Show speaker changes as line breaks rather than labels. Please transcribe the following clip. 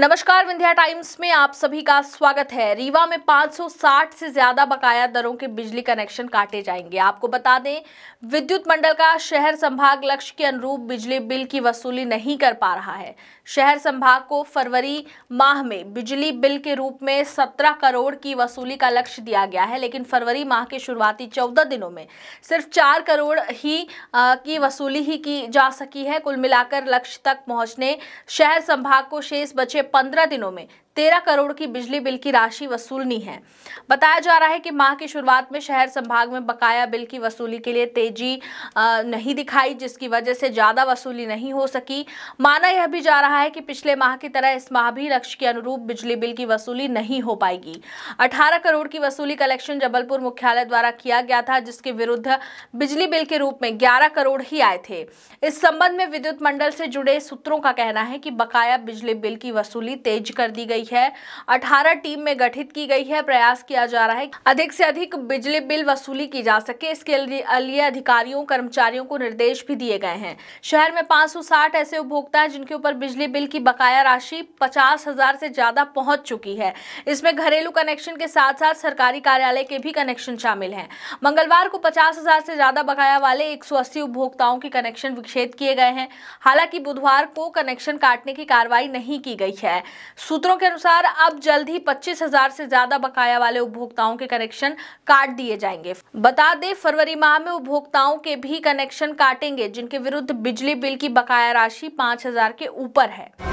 नमस्कार विंध्या टाइम्स में आप सभी का स्वागत है रीवा में 560 से ज्यादा बकाया दरों के बिजली कनेक्शन काटे जाएंगे आपको बता दें विद्युत मंडल का शहर संभाग लक्ष्य के अनुरूप बिजली बिल की वसूली नहीं कर पा रहा है शहर संभाग को फरवरी माह में बिजली बिल के रूप में 17 करोड़ की वसूली का लक्ष्य दिया गया है लेकिन फरवरी माह के शुरुआती चौदह दिनों में सिर्फ चार करोड़ ही आ, की वसूली ही की जा सकी है कुल मिलाकर लक्ष्य तक पहुंचने शहर संभाग को शेष बचे पंद्रह दिनों में तेरह करोड़ की बिजली बिल की राशि वसूलनी है बताया जा रहा है कि माह की शुरुआत में शहर संभाग में बकाया बिल की वसूली के लिए तेजी नहीं दिखाई जिसकी वजह से ज़्यादा वसूली नहीं हो सकी माना यह भी जा रहा है कि पिछले माह की तरह इस माह भी लक्ष्य के अनुरूप बिजली बिल की वसूली नहीं हो पाएगी अठारह करोड़ की वसूली कलेक्शन जबलपुर मुख्यालय द्वारा किया गया था जिसके विरुद्ध बिजली बिल के रूप में ग्यारह करोड़ ही आए थे इस संबंध में विद्युत मंडल से जुड़े सूत्रों का कहना है कि बकाया बिजली बिल की वसूली वसूली तेज कर दी गई है अठारह टीम में गठित की गई है प्रयास किया जा रहा है अधिक से अधिक बिजली बिल वसूली की जा सके इसके लिए अधिकारियों कर्मचारियों को निर्देश भी दिए गए हैं शहर में 560 ऐसे उपभोक्ता है जिनके ऊपर बिजली बिल की बकाया राशि पचास हजार से ज्यादा पहुंच चुकी है इसमें घरेलू कनेक्शन के साथ साथ सरकारी कार्यालय के भी कनेक्शन शामिल हैं मंगलवार को पचास हजार से ज्यादा बकाया वाले 180 उपभोक्ताओं के कनेक्शन विक्षेद किए गए हैं हालांकि बुधवार को कनेक्शन काटने की कार्रवाई नहीं की गई है है सूत्रों के अनुसार अब जल्द ही पच्चीस हजार से ज्यादा बकाया वाले उपभोक्ताओं के कनेक्शन काट दिए जाएंगे बता दें फरवरी माह में उपभोक्ताओं के भी कनेक्शन काटेंगे जिनके विरुद्ध बिजली बिल की बकाया राशि पांच हजार के ऊपर है